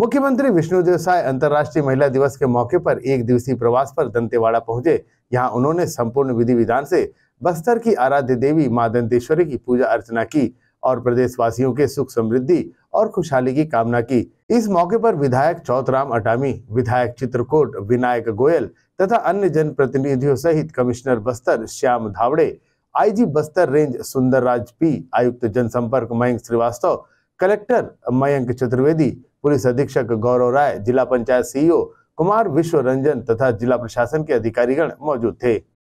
मुख्यमंत्री विष्णु साय अंतर्राष्ट्रीय महिला दिवस के मौके पर एक दिवसीय प्रवास पर दंतेवाड़ा पहुंचे यहां उन्होंने संपूर्ण विधि विधान से बस्तर की आराध्य देवी मां दंतेश्वरी की पूजा अर्चना की और प्रदेशवासियों के सुख समृद्धि और खुशहाली की कामना की इस मौके पर विधायक चौथराम अटामी विधायक चित्रकोट विनायक गोयल तथा अन्य जन प्रतिनिधियों सहित commissioner Bastar Shyam Dhawade IG Bastar range Sundar P आयुक्त जनसंपर्क मयंक श्रीवास्तव कलेक्टर मयंक चतुर्वेदी पुलिस अधीक्षक गौरव राय जिला पंचायत सीईओ कुमार विश्व रंजन तथा जिला प्रशासन के अधिकारीगण मौजूद थे